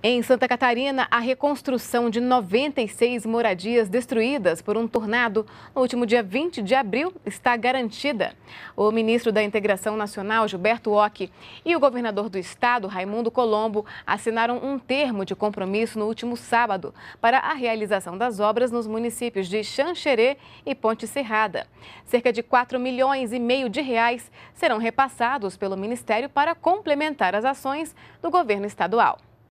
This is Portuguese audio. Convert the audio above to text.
Em Santa Catarina, a reconstrução de 96 moradias destruídas por um tornado no último dia 20 de abril está garantida. O ministro da Integração Nacional, Gilberto Ock, e o governador do estado, Raimundo Colombo, assinaram um termo de compromisso no último sábado para a realização das obras nos municípios de Xanxerê e Ponte Serrada. Cerca de 4 milhões e meio de reais serão repassados pelo Ministério para complementar as ações do governo estadual.